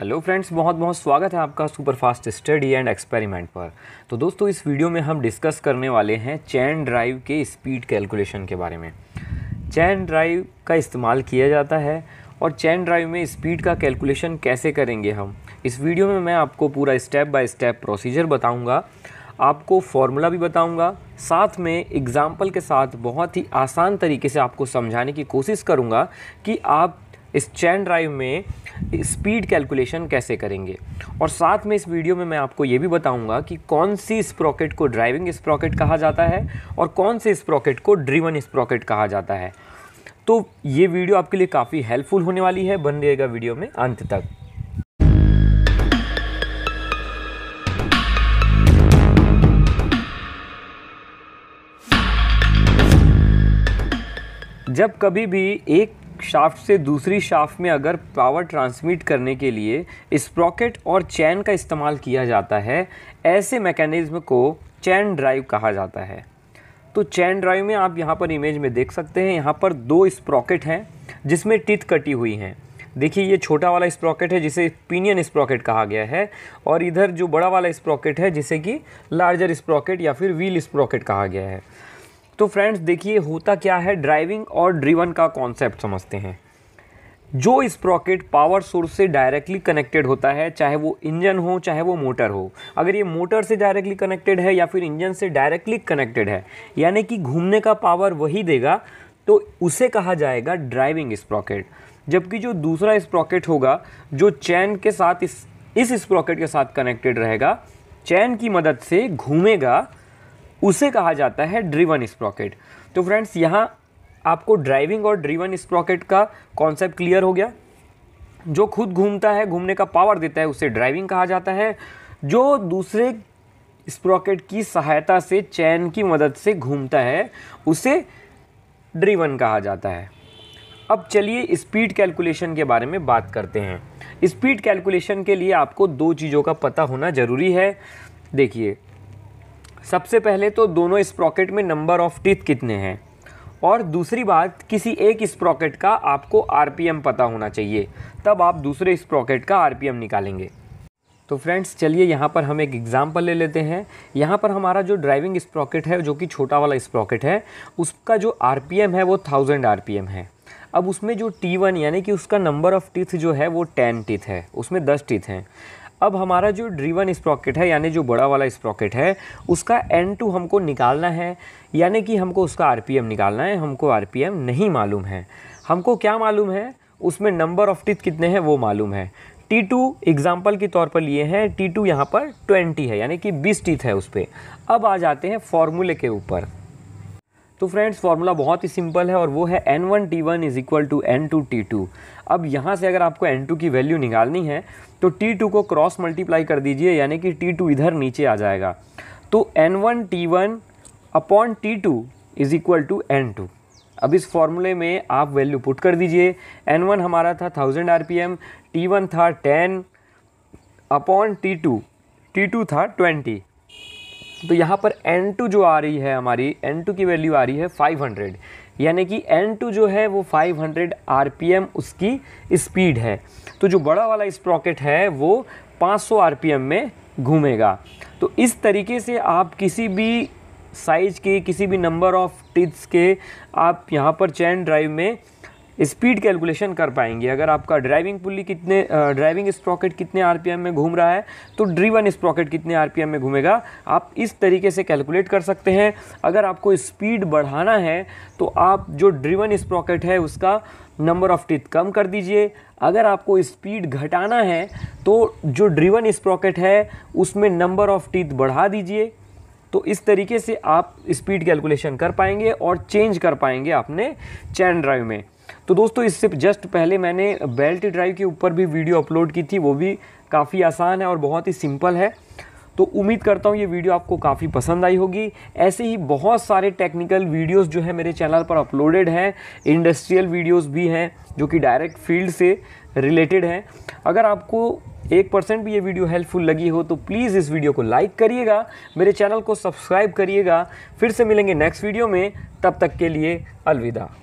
hello friends बहुत बहुत स्वागत है आपका super fast study and experiment पर तो दोस्तों इस वीडियो में हम डिस्कस करने वाले हैं चैन ड्राइव के स्पीड कैलकुलेशन के बारे में चैन ड्राइव का इस्तेमाल किया जाता है और चैन ड्राइव में स्पीड का कैलकुलेशन कैसे करेंगे हम इस वीडियो में मैं आपको पूरा स्टेप बाय स्टेप प्रोसीजर बताऊँगा आपको फॉर्मूला भी बताऊंगा साथ में एग्ज़ाम्पल के साथ बहुत ही आसान तरीके से आपको समझाने की कोशिश करूंगा कि आप इस चैन ड्राइव में स्पीड कैलकुलेशन कैसे करेंगे और साथ में इस वीडियो में मैं आपको ये भी बताऊंगा कि कौन सी स्प्रॉकेट को ड्राइविंग स्प्रॉकेट कहा जाता है और कौन से स्प्रॉकेट को ड्रीवन स्प्रॉकेट कहा जाता है तो ये वीडियो आपके लिए काफ़ी हेल्पफुल होने वाली है बन रहेगा वीडियो में अंत तक जब कभी भी एक शाफ्ट से दूसरी शाफ्ट में अगर पावर ट्रांसमिट करने के लिए स्प्रॉकेट और चैन का इस्तेमाल किया जाता है ऐसे मैकेनिज़्म को चैन ड्राइव कहा जाता है तो चैन ड्राइव में आप यहाँ पर इमेज में देख सकते हैं यहाँ पर दो स्प्रॉकेट हैं जिसमें टिथ कटी हुई हैं देखिए ये छोटा वाला स्प्रॉकेट है जिसे पिनियन स्प्रॉकेट कहा गया है और इधर जो बड़ा वाला स्प्रॉकेट है जिसे कि लार्जर स्प्रॉकेट या फिर व्हील स्प्रॉकेट कहा गया है तो फ्रेंड्स देखिए होता क्या है ड्राइविंग और ड्रीवन का कॉन्सेप्ट समझते हैं जो इस प्रॉकेट पावर सोर्स से डायरेक्टली कनेक्टेड होता है चाहे वो इंजन हो चाहे वो मोटर हो अगर ये मोटर से डायरेक्टली कनेक्टेड है या फिर इंजन से डायरेक्टली कनेक्टेड है यानी कि घूमने का पावर वही देगा तो उसे कहा जाएगा ड्राइविंग स्प्रॉकेट जबकि जो दूसरा स्प्रॉकेट होगा जो चैन के साथ इस इस स्प्रॉकेट के साथ कनेक्टेड रहेगा चैन की मदद से घूमेगा उसे कहा जाता है ड्रिवन स्प्रॉकेट तो फ्रेंड्स यहाँ आपको ड्राइविंग और ड्रिवन स्प्रॉकेट का कॉन्सेप्ट क्लियर हो गया जो खुद घूमता है घूमने का पावर देता है उसे ड्राइविंग कहा जाता है जो दूसरे स्प्रॉकेट की सहायता से चैन की मदद से घूमता है उसे ड्रिवन कहा जाता है अब चलिए स्पीड कैलकुलेशन के बारे में बात करते हैं स्पीड कैलकुलेशन के लिए आपको दो चीज़ों का पता होना ज़रूरी है देखिए सबसे पहले तो दोनों स्प्रॉकेट में नंबर ऑफ टीथ कितने हैं और दूसरी बात किसी एक स्प्रॉकेट का आपको आर पता होना चाहिए तब आप दूसरे स्प्रॉकेट का आर निकालेंगे तो फ्रेंड्स चलिए यहाँ पर हम एक एग्ज़ाम्पल ले लेते हैं यहाँ पर हमारा जो ड्राइविंग स्प्रॉकेट है जो कि छोटा वाला स्प्रॉकेट है उसका जो आर है वो थाउजेंड आर है अब उसमें जो टी वन यानी कि उसका नंबर ऑफ़ टीथ जो है वो टेन टीथ है उसमें दस टीथ हैं अब हमारा जो ड्रीवन स्प्रॉकेट है यानी जो बड़ा वाला स्प्रॉकेट है उसका एन टू हमको निकालना है यानी कि हमको उसका एम निकालना है हमको एम नहीं मालूम है हमको क्या मालूम है उसमें नंबर ऑफ टिथ कितने हैं वो मालूम है टी टू एग्ज़ाम्पल के तौर पर लिए हैं टी टू यहाँ पर ट्वेंटी है यानी कि बीस टीथ है उस पर अब आ जाते हैं फॉर्मूले के ऊपर तो फ्रेंड्स फार्मूला बहुत ही सिंपल है और वो है N one T one is equal to N two T two अब यहाँ से अगर आपको एन टू की वैल्यू निकालनी है तो टी टू को क्रॉस मल्टीप्लाई कर दीजिए यानी कि टी टू इधर नीचे आ जाएगा तो N one T one upon T two is equal to N two अब इस फॉर्मूले में आप वैल्यू पुट कर दीजिए एन वन हमारा था thousand R P M T one था ten upon T two T two था ट्वेंटी तो यहाँ पर एन टू जो आ रही है हमारी एन टू की वैल्यू आ रही है फाइव हंड्रेड यानी कि N2 जो है वो 500 RPM उसकी स्पीड है तो जो बड़ा वाला स्प्रॉकेट है वो 500 RPM में घूमेगा तो इस तरीके से आप किसी भी साइज के किसी भी नंबर ऑफ टिथ्स के आप यहाँ पर चैन ड्राइव में स्पीड कैलकुलेशन कर पाएंगे अगर आपका ड्राइविंग पुली कितने ड्राइविंग स्प्रॉकेट कितने आरपीएम में घूम रहा है तो ड्रीवन स्प्रॉकेट कितने आरपीएम में घूमेगा आप इस तरीके से कैलकुलेट कर सकते हैं अगर आपको स्पीड बढ़ाना है तो आप जो ड्रीवन स्प्रॉकेट है उसका नंबर ऑफ टीथ कम कर दीजिए अगर आपको स्पीड घटाना है तो जो ड्रीवन स्प्रॉकेट है उसमें नंबर ऑफ टीथ बढ़ा दीजिए तो इस तरीके से आप स्पीड कैलकुलेशन कर पाएंगे और चेंज कर पाएंगे अपने चैन ड्राइव में तो दोस्तों इससे जस्ट पहले मैंने बेल्ट ड्राइव के ऊपर भी वीडियो अपलोड की थी वो भी काफ़ी आसान है और बहुत ही सिंपल है तो उम्मीद करता हूँ ये वीडियो आपको काफ़ी पसंद आई होगी ऐसे ही बहुत सारे टेक्निकल वीडियोस जो है मेरे चैनल पर अपलोडेड हैं इंडस्ट्रियल वीडियोस भी हैं जो कि डायरेक्ट फील्ड से रिलेटेड हैं अगर आपको एक परसेंट भी ये वीडियो हेल्पफुल लगी हो तो प्लीज़ इस वीडियो को लाइक करिएगा मेरे चैनल को सब्सक्राइब करिएगा फिर से मिलेंगे नेक्स्ट वीडियो में तब तक के लिए अलविदा